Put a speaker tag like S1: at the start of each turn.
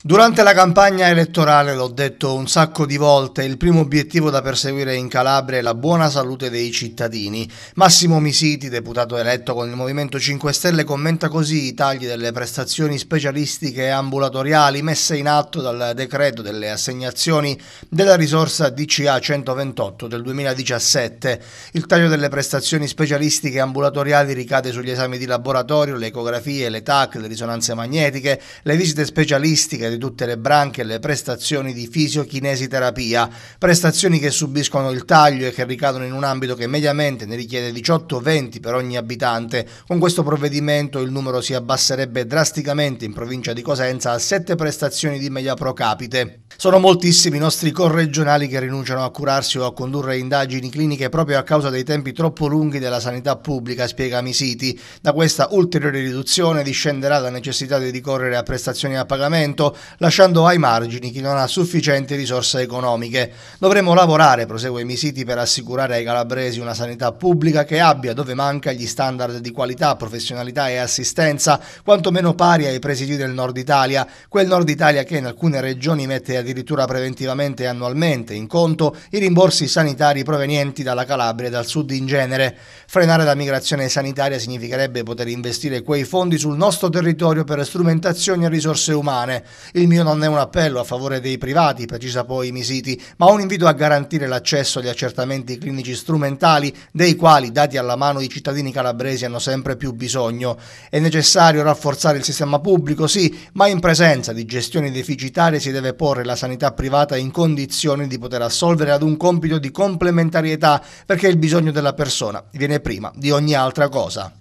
S1: Durante la campagna elettorale, l'ho detto un sacco di volte, il primo obiettivo da perseguire in Calabria è la buona salute dei cittadini. Massimo Misiti, deputato eletto con il Movimento 5 Stelle, commenta così i tagli delle prestazioni specialistiche e ambulatoriali messe in atto dal decreto delle assegnazioni della risorsa DCA 128 del 2017. Il taglio delle prestazioni specialistiche e ambulatoriali ricade sugli esami di laboratorio, le ecografie, le TAC, le risonanze magnetiche, le visite specialistiche pratica di tutte le branche le prestazioni di fisiochinesi terapia, prestazioni che subiscono il taglio e che ricadono in un ambito che mediamente ne richiede 18-20 per ogni abitante. Con questo provvedimento il numero si abbasserebbe drasticamente in provincia di Cosenza a 7 prestazioni di media pro capite. Sono moltissimi i nostri corregionali che rinunciano a curarsi o a condurre indagini cliniche proprio a causa dei tempi troppo lunghi della sanità pubblica, spiega Misiti. Da questa ulteriore riduzione discenderà la necessità di ricorrere a prestazioni a pagamento, lasciando ai margini chi non ha sufficienti risorse economiche. Dovremo lavorare, prosegue Misiti, per assicurare ai calabresi una sanità pubblica che abbia, dove manca, gli standard di qualità, professionalità e assistenza, quantomeno pari ai presidi del nord Italia, quel nord Italia che in alcune regioni mette a addirittura preventivamente e annualmente in conto i rimborsi sanitari provenienti dalla Calabria e dal sud in genere. Frenare la migrazione sanitaria significherebbe poter investire quei fondi sul nostro territorio per strumentazioni e risorse umane. Il mio non è un appello a favore dei privati, precisa poi Misiti, ma un invito a garantire l'accesso agli accertamenti clinici strumentali dei quali, dati alla mano, i cittadini calabresi hanno sempre più bisogno. È necessario rafforzare il sistema pubblico, sì, ma in presenza di gestioni deficitarie si deve porre la sanità privata in condizioni di poter assolvere ad un compito di complementarietà perché il bisogno della persona viene prima di ogni altra cosa.